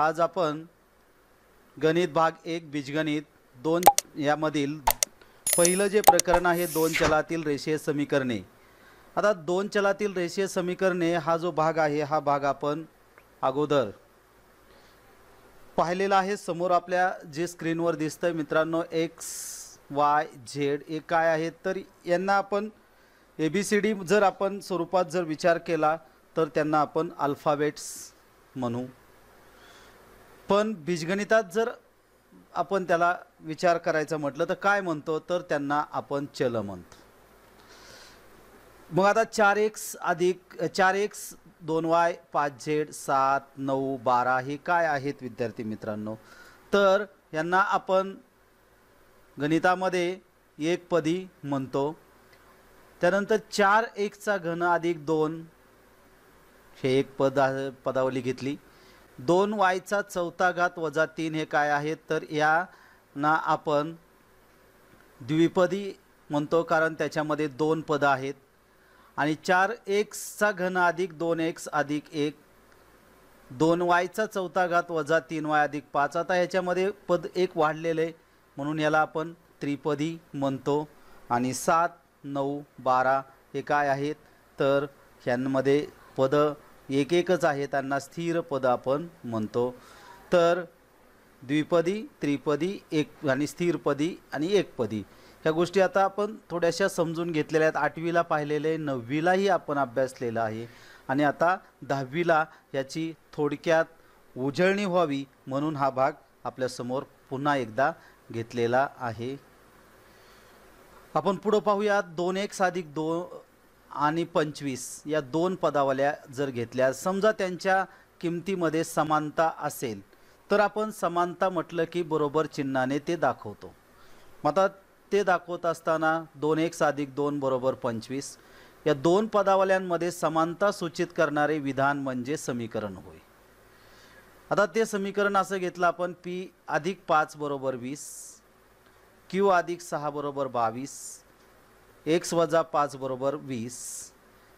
आज आपण गणित भाग एक बीजगणित दोन यामधील पहिलं जे प्रकरण आहे दोन चलातील रेषीय समीकरणे आता दोन चलातील रेषीय समीकरणे हा जो भाग आहे हा भाग आपण अगोदर पाहिलेला आहे समोर आपल्या जे स्क्रीनवर दिसतं आहे मित्रांनो एक्स वाय झेड हे काय आहेत तर यांना आपण ए बी सी डी जर आपण स्वरूपात जर विचार केला तर त्यांना आपण अल्फाबेट्स म्हणू पण बीजगणितात जर आपण त्याला विचार करायचा म्हटलं तर काय म्हणतो तर त्यांना आपण चल म्हणतो मग आता चार एक्स अधिक चार एक्स दोन वाय पाच झेड सात नऊ बारा हे काय आहेत विद्यार्थी मित्रांनो तर यांना आपण गणितामध्ये एक पदी म्हणतो त्यानंतर चार एकचा घन अधिक दोन हे एक पद पदावली घेतली दोन वायचा चौथा घात वजा तीन हे काय आहेत तर या ना आपण द्विपदी म्हणतो कारण त्याच्यामध्ये दोन पदं आहेत आणि चार एक्सचा घन अधिक दोन एक्स अधिक एक दोन वायचा चौथा घात वजा तीन वाय अधिक पाच आता ह्याच्यामध्ये पद एक वाढलेलं आहे म्हणून याला आपण त्रिपदी म्हणतो आणि सात नऊ बारा हे काय आहेत तर ह्यांमध्ये पदं एक एकच आहे त्यांना स्थिर पद आपण म्हणतो तर द्विपदी त्रिपदी एक आणि स्थिरपदी आणि एकपदी ह्या गोष्टी आता आपण थोड्याशा समजून घेतलेल्या आहेत आठवीला पाहिलेले नववीलाही आपण अभ्यासलेला आहे आणि आता दहावीला याची थोडक्यात उजळणी व्हावी म्हणून हा भाग आपल्यासमोर पुन्हा एकदा घेतलेला आहे आपण पुढं पाहूयात दोन एक साधिक दोन आणि पंचवीस या दोन पदावल्या जर घेतल्या समजा त्यांच्या किमतीमध्ये समानता असेल तर आपण समानता म्हटलं की बरोबर चिन्हाने ते दाखवतो आता ते दाखवत असताना दोन एक साधिक दोन बरोबर पंचवीस या दोन पदावल्यांमध्ये समानता सूचित करणारे विधान म्हणजे समीकरण होय आता ते समीकरण असं घेतलं आपण पी अधिक पाच बरोबर वीस क्यू अधिक सहा बरोबर बावीस एक्स वजा पाच बरोबर वीस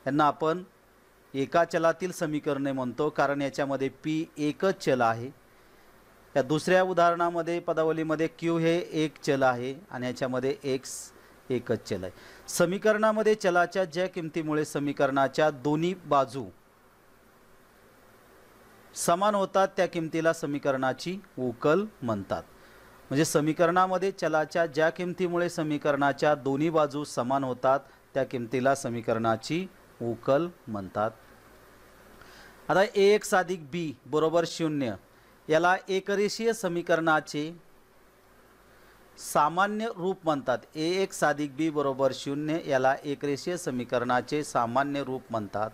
यांना आपण एका चलातील समीकरणे म्हणतो कारण याच्यामध्ये पी एकच चल आहे या दुसऱ्या उदाहरणामध्ये पदावलीमध्ये क्यू हे एक चल आहे आणि याच्यामध्ये एक्स एकच चल आहे समीकरणामध्ये चलाच्या ज्या किमतीमुळे समीकरणाच्या दोन्ही बाजू समान होतात त्या किमतीला समीकरणाची उकल म्हणतात म्हणजे समीकरणामध्ये चलाच्या ज्या किमतीमुळे समीकरणाच्या दोन्ही बाजू समान होतात त्या किमतीला समीकरणाची उकल म्हणतात आता ए एक्स अधिक बी बरोबर शून्य याला एकरेषीय समीकरणाचे सामान्य रूप म्हणतात ए एक साधिक बी बरोबर शून्य याला एकरेषीय समीकरणाचे सामान्य रूप म्हणतात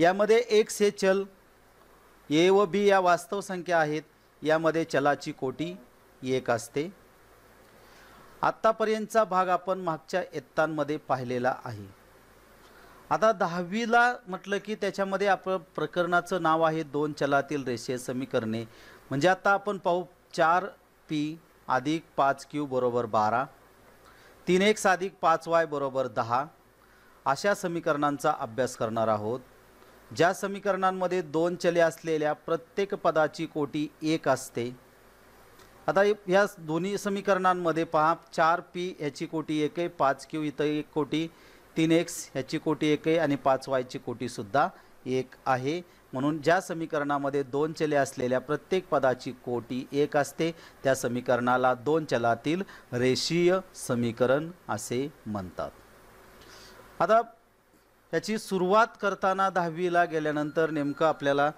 यामध्ये एक्स हे चल ए व बी या वास्तव संख्या आहेत यामध्ये चलाची कोटी एक असते आत्तापर्यंतचा भाग आपण मागच्या इत्तांमध्ये पाहिलेला आहे आता दहावीला म्हटलं की त्याच्यामध्ये आपलं प्रकरणाचं नाव आहे दोन चलातील रेषीय समीकरणे म्हणजे आता आपण पाहू चार पी अधिक पाच क्यू बरोबर बारा तीन एक साधिक पाच वाय बरोबर दहा अशा समीकरणांचा अभ्यास करणार आहोत ज्या समीकरणांमध्ये दोन चले असलेल्या प्रत्येक पदाची कोटी एक असते आता या दोन्ही समीकरणांमध्ये पहा चार पी ह्याची कोटी एक आहे पाच क्यू इथं एक कोटी तीन एक्स ह्याची कोटी एक आहे आणि पाच वायची कोटीसुद्धा एक आहे म्हणून ज्या समीकरणामध्ये दोन चले असलेल्या प्रत्येक पदाची कोटी एक असते त्या समीकरणाला दोन चलातील रेषीय समीकरण असे म्हणतात आता याची सुरुवात करताना दहावीला गेल्यानंतर नेमकं आपल्याला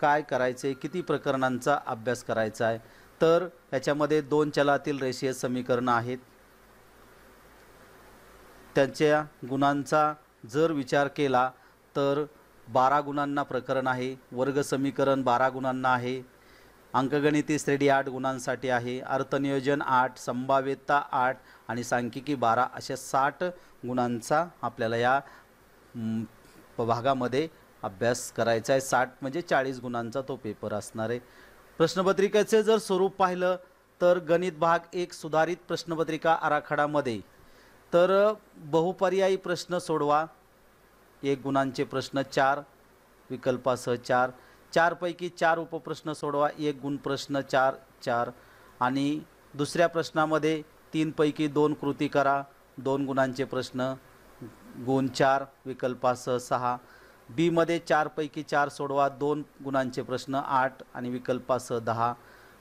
काय करायचं आहे किती प्रकरणांचा अभ्यास करायचा आहे तर याच्यामध्ये दोन चलातील रेषीय समीकरणं आहेत त्यांच्या गुणांचा जर विचार केला तर बारा गुणांना प्रकरण आहे वर्ग समीकरण बारा गुणांना आहे अंकगणिती श्रेणी आठ गुणांसाठी आहे अर्थनियोजन आठ संभाव्यता आठ आणि सांख्यिकी बारा अशा साठ गुणांचा आपल्याला या भागामध्ये अभ्यास करायचा आहे साठ म्हणजे चाळीस गुणांचा तो पेपर असणार आहे प्रश्नपत्रिकेचे जर स्वरूप पाहिलं तर गणित भाग एक सुधारित प्रश्नपत्रिका आराखडामध्ये तर बहुपर्यायी प्रश्न सोडवा एक गुणांचे प्रश्न चार विकल्पासह चार चारपैकी चार उपप्रश्न सोडवा एक गुण प्रश्न चार चार आणि दुसऱ्या प्रश्नामध्ये तीनपैकी दोन कृती करा दोन गुणांचे प्रश्न गुण चार विकल्पासह सहा बीमध्ये चारपैकी चार सोडवा दोन गुणांचे प्रश्न आठ आणि विकल्पासह दहा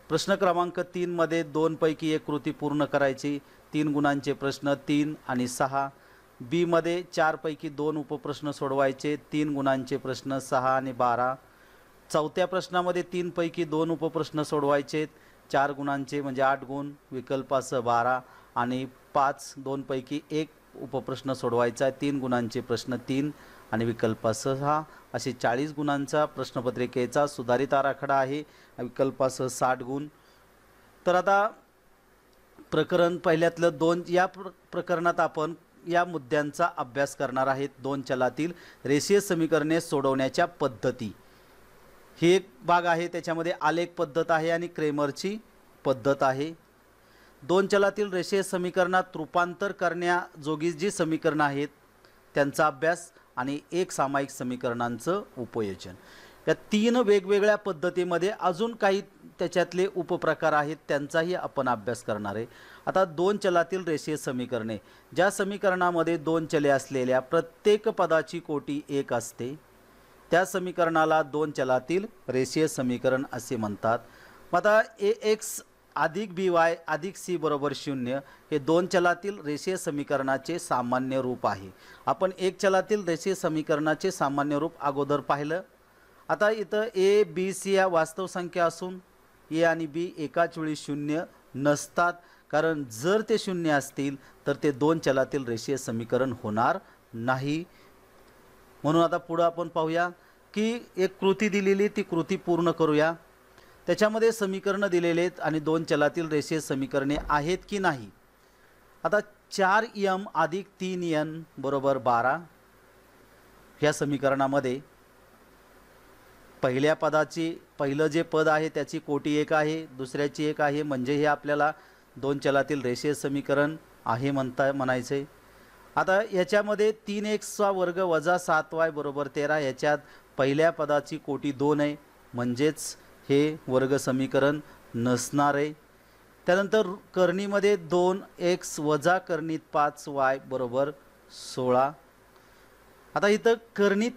प्रश्न क्रमांक तीनमध्ये दोनपैकी एक कृती पूर्ण करायची तीन गुणांचे प्रश्न तीन आणि सहा बीमध्ये चारपैकी दोन उपप्रश्न सोडवायचे तीन गुणांचे प्रश्न सहा आणि बारा चौथ्या प्रश्नामध्ये तीनपैकी दोन उपप्रश्न सोडवायचे चार गुणांचे म्हणजे आठ गुण विकल्पासह बारा आणि पाच दोनपैकी एक उपप्रश्न सोडवायचा तीन गुणांचे प्रश्न तीन आणि विकल्प सहा असे चाळीस गुणांचा प्रश्नपत्रिकेचा सुधारित आराखडा आहे विकल्पासह साठ गुण तर आता प्रकरण पहिल्यातलं दोन या प्र प्रकरणात आपण या मुद्द्यांचा अभ्यास करणार आहेत दोन चलातील रेषीय समीकरणे सोडवण्याच्या पद्धती ही एक भाग आहे त्याच्यामध्ये आलेख पद्धत आहे आणि क्रेमरची पद्धत आहे दोन चलातील रेषीय समीकरणात रूपांतर करण्याजोगी जी समीकरणं आहेत त्यांचा अभ्यास आणि एक सामायिक समीकरणांचं उपयोजन या तीन वेगवेगळ्या पद्धतीमध्ये अजून काही त्याच्यातले उपप्रकार आहेत त्यांचाही आपण अभ्यास करणार आहे आता दोन चलातील रेषीय समीकरणे ज्या समीकरणामध्ये दोन चले असलेल्या प्रत्येक पदाची कोटी एक असते त्या समीकरणाला दोन चलातील रेषीय समीकरण असे म्हणतात मग आता ए एक्स अधिक बी वाय अधिक सी बरोबर शून्य हे दोन चलातील रेषीय समीकरणाचे सामान्य रूप आहे आपण एक चलातील रेषीय समीकरणाचे सामान्य रूप अगोदर पाहिलं आता इथं ए बी सी या वास्तव संख्या असून ए आणि बी एकाच वेळी शून्य नसतात कारण जर ते शून्य असतील तर ते दोन चलातील रेषीय समीकरण होणार नाही म्हणून आता पुढं आपण पाहूया की एक कृती दिलेली ती कृती पूर्ण करूया त्याच्यामध्ये समीकरणं दिलेले आहेत आणि दोन चलातील रेषीय समीकरणे आहेत की नाही आता चार यम अधिक तीन यन बरोबर बारा ह्या समीकरणामध्ये पहिल्या पदाची पहिलं जे पद आहे त्याची कोटी एक आहे दुसऱ्याची एक आहे म्हणजे हे आपल्याला दोन चलातील रेषीय समीकरण आहे म्हणता म्हणायचे आता याच्यामध्ये तीन एक्सचा वर्ग वजा सात वाय बरोबर तेरा याच्यात पहिल्या पदाची कोटी दोन आहे म्हणजेच हे वर्ग समीकरण नसणार आहे त्यानंतर करणीमध्ये दोन एक्स वजा करणीत पाच वाय बरोबर सोळा आता इथं करणीत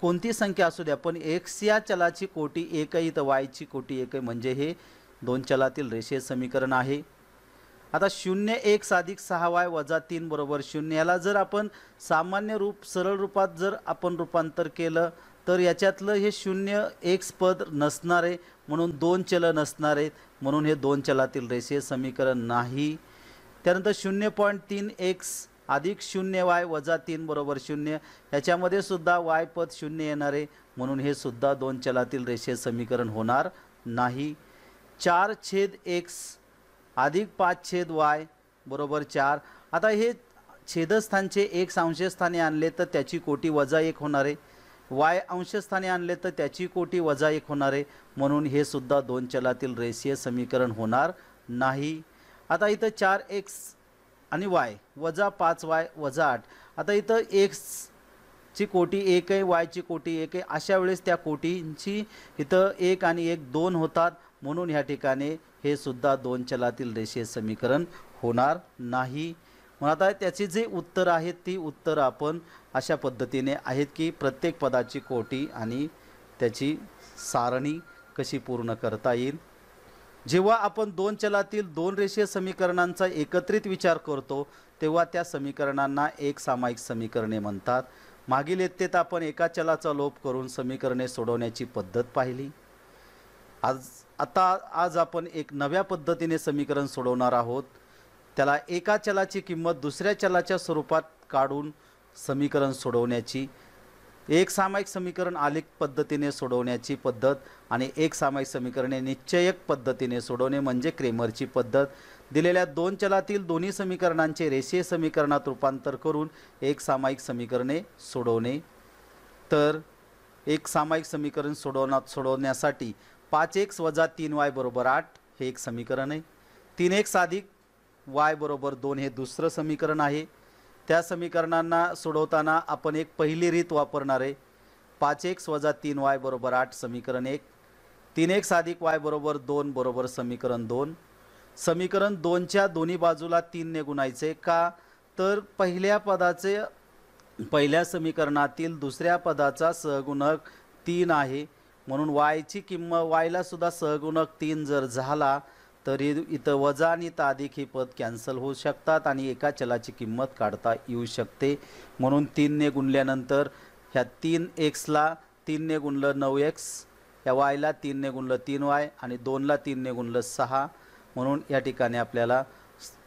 कोणती संख्या असू द्या पण एक्स या चलाची कोटी एक आहे इथं वायची कोटी एक आहे म्हणजे हे दोन चलातील रेषे समीकरण आहे आता शून्य एक साधिक सहा वाय वजा तीन बरोबर शून्य याला जर आपण सामान्य रूप सरळ रूपात जर आपण रूपांतर केलं तर याच्यातलं हे शून्य एक्स पद नसणारे म्हणून दोन चल नसणारे म्हणून हे दोन चलातील रेषीय समीकरण नाही त्यानंतर शून्य पॉईंट तीन एक्स अधिक शून्य वाय वजा तीन बरोबर शून्य याच्यामध्ये सुद्धा वाय पद शून्य येणारे म्हणून हे सुद्धा दोन चलातील रेषीय समीकरण होणार नाही चार छेद एक्स अधिक पाच छेद वाय बरोबर चार आता हे छेदस्थानचे एक अंशस्थानी आणले तर त्याची कोटी वजा एक होणार आहे वाय अंशस्थानी आणले तर त्याची कोटी वजा एक होणार आहे म्हणून हे सुद्धा दोन चलातील रेषीय समीकरण होणार नाही आता इथं चार एक्स आणि वाय वजा पाच वाय वजा आठ आता इथं एक्सची कोटी एक आहे वायची कोटी एक आहे अशा वेळेस त्या कोटींची इथं एक आणि एक दोन होतात म्हणून ह्या ठिकाणी हे सुद्धा दोन चलातील रेषीय समीकरण होणार नाही मग आता त्याची जी उत्तर आहेत ती उत्तर आपण अशा पद्धतीने आहेत की प्रत्येक पदाची कोटी आणि त्याची सारणी कशी पूर्ण करता येईल जेव्हा आपण दोन चलातील दोन रेषीय समीकरणांचा एकत्रित विचार करतो तेव्हा त्या समीकरणांना एक सामायिक समीकरणे म्हणतात मागील येत्तेत आपण एका चलाचा लोप करून समीकरणे सोडवण्याची पद्धत पाहिली आज आता आज आपण एक नव्या पद्धतीने समीकरण सोडवणार आहोत त्याला एका चलाची किंमत दुसऱ्या चलाच्या स्वरूपात काढून समीकरण सोडवण्याची एक सामायिक समीकरण आलेख पद्धतीने सोडवण्याची पद्धत आणि एक सामायिक समीकरणे निश्चयक पद्धतीने सोडवणे म्हणजे क्रेमरची पद्धत दिलेल्या दोन चलातील दोन्ही समीकरणांचे रेषीय समीकरणात रूपांतर करून एक सामायिक समीकरणे सोडवणे तर एक सामायिक समीकरण सोडवणा सोडवण्यासाठी पाच एक्स वजा तीन वाय बरोबर आठ हे एक समीकरण आहे तीन एक्स अधिक वाय बरोबर दोन हे दुसरं समीकरण आहे त्या समीकरणांना सोडवताना आपण एक पहिली रीत वापरणार आहे पाच एक्स वजा तीन वाय बरोबर आठ समीकरण एक तीन एक्स अधिक वाय बरोबर दोन बरोबर समीकरण दोन समीकरण दोनच्या दोन्ही बाजूला तीनने गुणायचे का तर पहिल्या पदाचे पहिल्या समीकरणातील दुसऱ्या पदाचा सहगुणक तीन आहे म्हणून वायची किंमत वायलासुद्धा सहगुणक तीन जर झाला तरी इथं वजा आणि तादिक ही पद कॅन्सल होऊ शकतात आणि एका चलाची किंमत काढता येऊ शकते म्हणून तीनने गुणल्यानंतर ह्या तीन एक्सला तीनने गुणलं नऊ एक्स या वायला तीनने गुणलं तीन वाय आणि दोनला तीनने गुणलं सहा म्हणून या ठिकाणी आपल्याला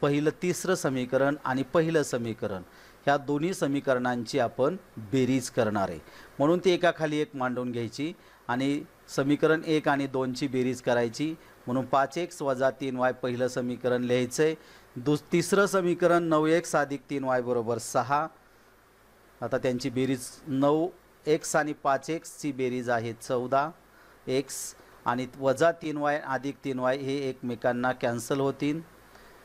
पहिलं तिसरं समीकरण आणि पहिलं समीकरण ह्या दोन्ही समीकरणांची आपण बेरीज करणार आहे म्हणून ती एकाखाली एक मांडून घ्यायची आणि समीकरण एक आणि दोनची बेरीज करायची म्हणून पाच एक्स वजा तीन वाय पहिलं समीकरण लिहायचं आहे दुस तिसरं समीकरण नऊ एक्स अधिक तीन वाय बरोबर सहा आता त्यांची बेरीज नऊ एक्स आणि पाच एक्सची बेरीज आहे चौदा एक्स आणि वजा तीन वाय अधिक तीन वाय हे एकमेकांना कॅन्सल होतील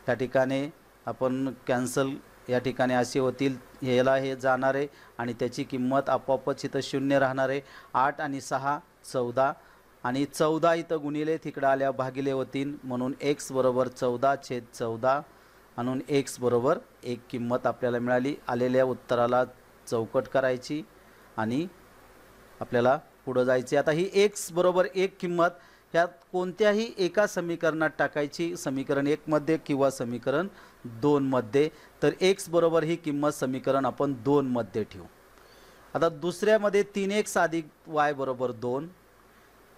त्या ठिकाणी आपण कॅन्सल या ठिकाणी असे होतील ह्याला हे जाणार आहे आणि त्याची किंमत आपोआपच इथं शून्य राहणार आहे आठ आणि सहा चौदा आणि चौदा इथं गुणिले तिकडं आल्या भागिले होतीन म्हणून एक्स बरोबर चौदा छेद चौदा म्हणून एक्स बरोबर एक किंमत आपल्याला मिळाली आलेल्या उत्तराला चौकट करायची आणि आपल्याला पुढं जायची आता ही एक्स बरोबर एक किंमत ह्यात कोणत्याही एका समीकरणात टाकायची समीकरण एकमध्ये किंवा समीकरण दोनमध्ये तर एक्स बरोबर ही किंमत समीकरण आपण दोनमध्ये ठेवू आता दुसऱ्यामध्ये तीन एक्स अधिक वाय बरोबर दोन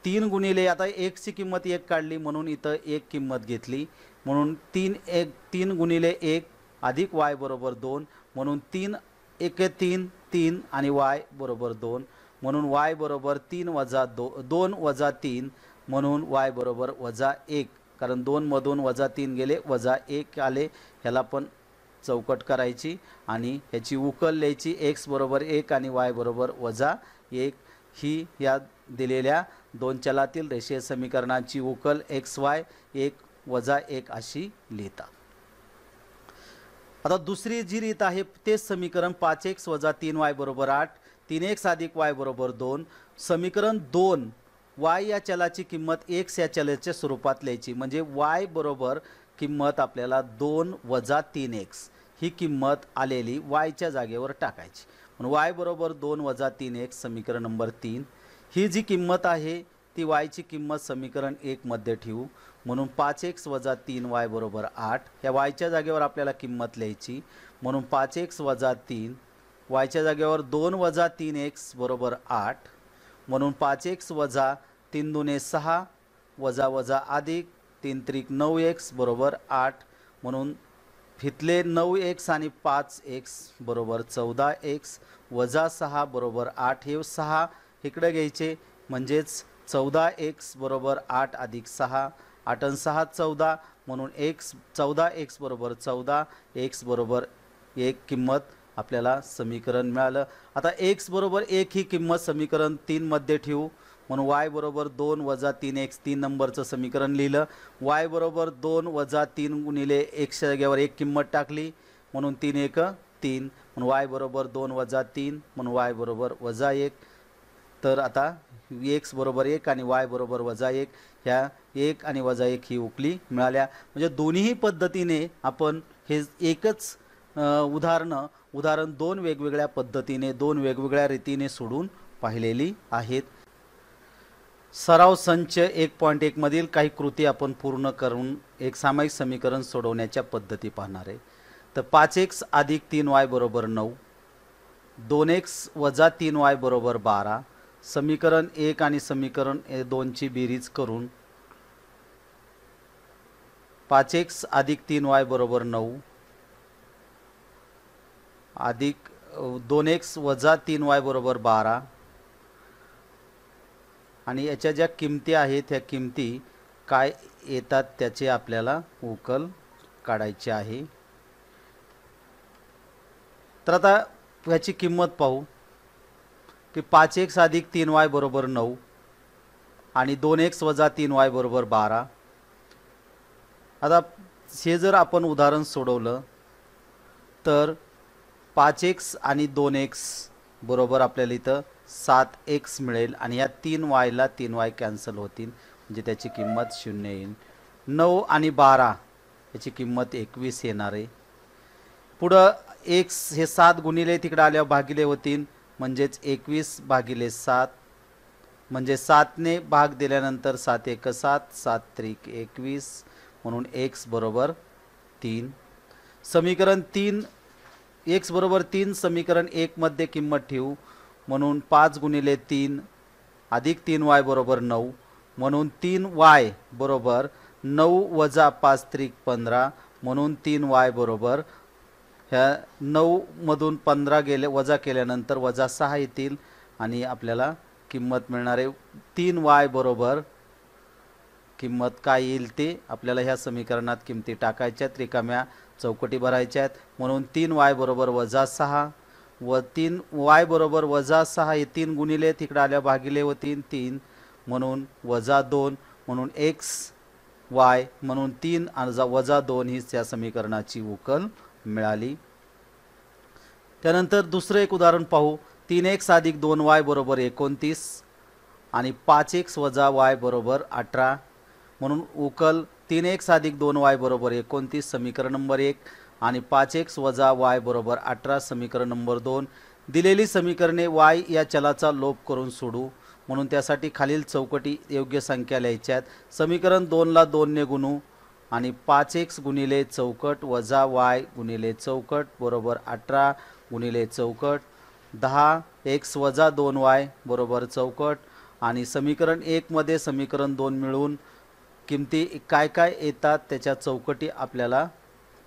तीन गुणिले आता एकची किंमत एक काढली म्हणून इथं एक किंमत घेतली म्हणून तीन एक तीन गुणिले एक अधिक वाय बरोबर दोन म्हणून तीन एक तीन तीन आणि वाय बरोबर दोन म्हणून वाय बरोबर तीन वजा दो दोन वजा तीन म्हणून वाय बरोबर वजा एक कारण दोनमधून वजा तीन गेले वजा एक आले ह्याला पण चौकट करायची आणि ह्याची उकल लिहायची एक्स बरोबर एक आणि वाय बरोबर वजा एक ही या दिलेल्या दोन चलातील रेषीय समीकरणाची उकल एक्स वाय एक वजा एक अशी लिहिता आता दुसरी जी रीत आहे तेच समीकरण पाच एक्स वजा तीन वाय बरोबर आठ तीन एक्स अधिक वाय बरोबर दोन समीकरण दोन वाय या चलाची किंमत एक्स या चलाच्या स्वरूपात लिहायची म्हणजे वाय बरोबर किंमत आपल्याला दोन वजा तीन एक्स ही किंमत आलेली वायच्या जागेवर टाकायची म्हणून वाय बरोबर दोन वजा तीन एक्स समीकरण नंबर तीन ही जी किंमत आहे ती वायची किंमत समीकरण एकमध्ये ठेवू म्हणून पाच एक्स वजा तीन वाय बरोबर आठ या वायच्या जागेवर आपल्याला किंमत लिहायची म्हणून पाच एक्स वजा तीन वायच्या जागेवर दोन वजा तीन एक्स बरोबर आठ म्हणून पाच एक्स वजा तीन दुने सहा वजा वजा अधिक तीन त्रिक नऊ एक्स बरोबर आठ म्हणून फितले नऊ एक्स आणि पाच एक्स बरोबर चौदा एक्स वजा सहा बरोबर आठ हे सहा इकडे घ्यायचे म्हणजेच चौदा एक्स बरोबर आठ अधिक सहा आठ आणि सहा चौदा म्हणून एक्स चौदा एक्स बरोबर चौदा एक्स बरोबर एक किंमत आपल्याला समीकरण मिळालं आता एक्स बरोबर एक ही किंमत समीकरण तीनमध्ये ठेवू म्हणून वाय बरोबर दोन वजा तीन एक्स तीन नंबरचं समीकरण लिहिलं वाय बरोबर दोन वजा तीन गुणिले एकशे जागेवर एक किंमत टाकली म्हणून तीन एक तीन म्हणून वाय बरोबर दोन वजा तीन म्हणून वाय बरोबर वजा एक तर आता एक्स बरोबर एक आणि वाय बरोबर वजा एक ह्या एक आणि वजा एक ही उकली मिळाल्या म्हणजे दोन्हीही पद्धतीने आपण हे एकच उदाहरणं उदाहरण दोन वेगवेगळ्या पद्धतीने दोन वेगवेगळ्या रीतीने सोडून पाहिलेली आहेत सराव संच एक पॉईंट एकमधील काही कृती आपण पूर्ण करून एक सामायिक समीकरण सोडवण्याच्या पद्धती पाहणार आहे तर पाच एक्स अधिक तीन वाय बरोबर नऊ दोन एक्स वजा तीन वाय बरोबर बारा समीकरण एक आणि समीकरण दोनची बेरीज करून पाच एक्स अधिक तीन वाय बरोबर नऊ अधिक दोन एक्स वजा तीन वाय बरोबर बारा आणि याच्या ज्या किमती आहेत त्या किमती काय येतात त्याचे आपल्याला उकल काढायचे आहे तर आता याची किंमत पाहू की पाच एक्स अधिक तीन वाय बरोबर नऊ आणि दोन एक्स वजा तीन वाय बरोबर बारा आता हे जर आपण उदाहरण सोडवलं तर पाच एक्स आणि दोन एक्स बरोबर आपल्याला इथं सात एक्स मिळेल आणि या तीन वायला तीन वाय कॅन्सल होतील म्हणजे त्याची किंमत शून्य येईल नऊ आणि बारा याची किंमत एकवीस येणार आहे पुढं एक्स हे सात गुणिले तिकडं आल्यावर भागिले होतील म्हणजेच एकवीस भागिले सात म्हणजे सातने भाग दिल्यानंतर सात एक सात सात त्रिक एकवीस म्हणून एक्स बरोबर तीन समीकरण तीन एक्स बरोबर तीन समीकरण एकमध्ये किंमत ठेवू म्हणून पाच गुणिले तीन अधिक तीन वाय बरोबर नऊ म्हणून तीन वाय बरोबर नऊ वजा पाच त्रिक पंधरा म्हणून तीन वाय बरोबर ह्या नऊमधून पंधरा गेले वजा केल्यानंतर वजा सहा येतील आणि आपल्याला किंमत मिळणारे तीन वाय बरोबर किंमत काय येईल ते आपल्याला ह्या समीकरणात किमती टाकायच्या आहेत रिकाम्या चौकटी भरायच्या आहेत म्हणून तीन वाय बरोबर वजा सहा व तीन वाय बरोबर वजा सहा हे तीन गुणिले तिकडे आल्या भागिले व तीन तीन म्हणून वजा दोन म्हणून एक्स वाय म्हणून तीन वजा दोन हीच या समीकरणाची उकल मिळाली त्यानंतर दुसरं एक उदाहरण पाहू तीन एक साधिक दोन वाय बरोबर एकोणतीस आणि पाच एक्स वजा वाय बरोबर अठरा म्हणून उकल तीन एक साधिक दोन वाय बरोबर एकोणतीस समीकरण नंबर एक आणि पाच एक्स वजा वाय बरोबर अठरा समीकरण नंबर दोन दिलेली समीकरणे वाय या चलाचा लोप करून सोडू म्हणून त्यासाठी खालील चौकटी योग्य संख्या लिहायच्यात समीकरण दोनला दोनने गुणू आणि पाच एक्स गुणिले चौकट वजा वाय गुणिले चौकट बरोबर अठरा गुणिले चौकट दहा एक्स वजा दोन वाय बरोबर चौकट आणि समीकरण एकमध्ये समीकरण दोन मिळून किमती काय काय येतात त्याच्या चौकटी आपल्याला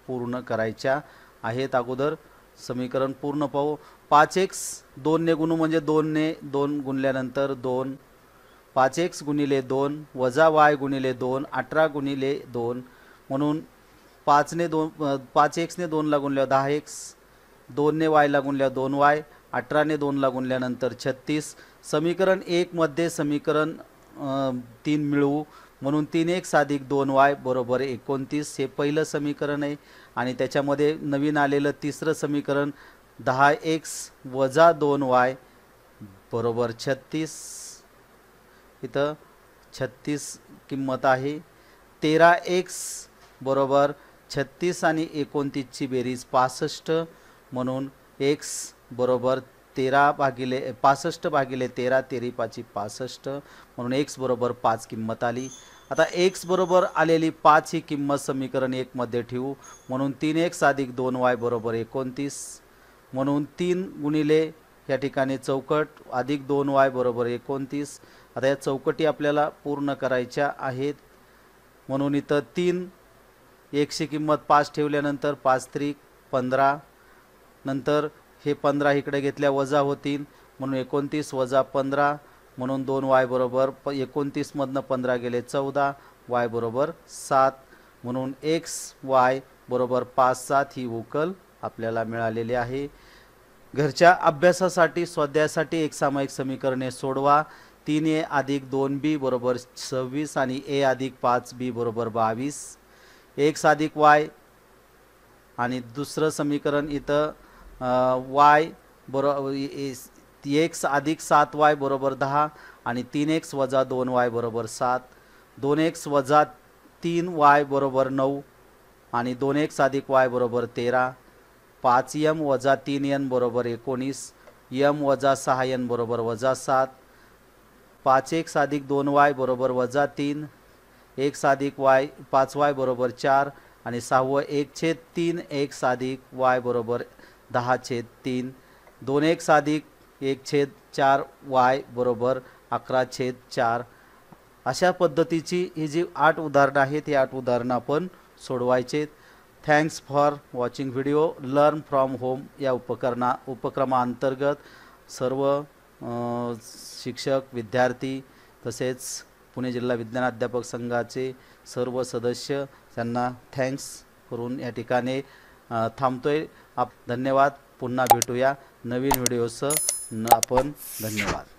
पूर्ण करायच्या आहेत अगोदर समीकरण पूर्ण पाहू पाच एक्स दोनने गुणू म्हणजे दोनने दोन गुणल्यानंतर दोन पाच एक्स गुणिले दोन वजा वाय गुणिले दोन अठरा गुणिले दोन म्हणून पाचने दोन पाच एक्सने दोनला गुणल्यावर दहा एक्स दोनने वायला गुणल्यावर दोन वाय अठराने दोनला गुणल्यानंतर छत्तीस समीकरण एकमध्ये समीकरण तीन मिळवू म्हणून तीन एक्स अधिक दोन वाय बरोबर एकोणतीस हे पहिलं समीकरण आहे आणि त्याच्यामध्ये नवीन आलेलं तिसरं समीकरण दहा एक्स वजा दोन वाय बरोबर छत्तीस इथं छत्तीस किंमत आहे तेरा एक्स बरोबर छत्तीस आणि एकोणतीसची बेरीज पासष्ट म्हणून एक्स बरोबर तेरा भागिले पासष्ट भागिले तेरा तेरी पाची पासष्ट म्हणून एक्स बरोबर पाच किंमत आली आता एक्स बरोबर आलेली पाच ही किंमत समीकरण एकमध्ये ठेवू म्हणून तीन एक्स अधिक दोन वाय बरोबर एकोणतीस म्हणून तीन गुणिले या ठिकाणी चौकट अधिक दोन वाय बरोबर एकोणतीस आता या चौकटी आपल्याला पूर्ण करायच्या आहेत म्हणून इथं तीन एकशे किंमत पाच ठेवल्यानंतर पाच त्री पंधरा नंतर हे पंधरा इकडे घेतल्या वजा होतील म्हणून एकोणतीस वजा पंधरा म्हणून दोन वाय बरोबर प एकोणतीसमधनं पंधरा गेले चौदा वाय बरोबर सात म्हणून एक्स वाय बरोबर पाच सात ही उकल आपल्याला मिळालेली आहे घरच्या अभ्यासासाठी स्वाध्यायासाठी एक सामायिक समीकरणे सोडवा तीन ए अधिक दोन बी बरोबर सव्वीस आणि ए अधिक पाच बी बरोबर बावीस एक्स अधिक वाय आणि दुसरं समीकरण इथं वाय बरो एक्स अधिक सात वाय बरोबर दहा आणि तीन एक्स वजा दोन वाय बरोबर सात दोन एक्स वजा तीन वाय बरोबर नऊ आणि दोन एक्स अधिक वाय बरोबर तेरा पाच यम वजा तीन एन बरोबर एकोणीस यम वजा सहा एन बरोबर वजा सात पाच एक साधिक दोन वाय बरोबर वजा तीन एक साधिक वाय पाच वाय बरोबर चार आणि सहावं एक छेद तीन एक साधिक वाय बरोबर दहा छेद तीन दोन एक साधिक एक छेद चार वाय बरोबर अकरा छेद चार अशा पद्धतीची ही जी आठ उदाहरणं आहेत ती आठ उदाहरणं आपण सोडवायचे thanks for watching video learn from home या उपकरणा उपक्रमाअंतर्गत सर्व शिक्षक विद्यार्थी तसेच पुणे जिल्हा विज्ञान अध्यापक संघाचे सर्व सदस्य त्यांना थँक्स करून या ठिकाणी थांबतोय आप धन्यवाद पुन्हा भेटूया नवीन व्हिडिओसह न आपण धन्यवाद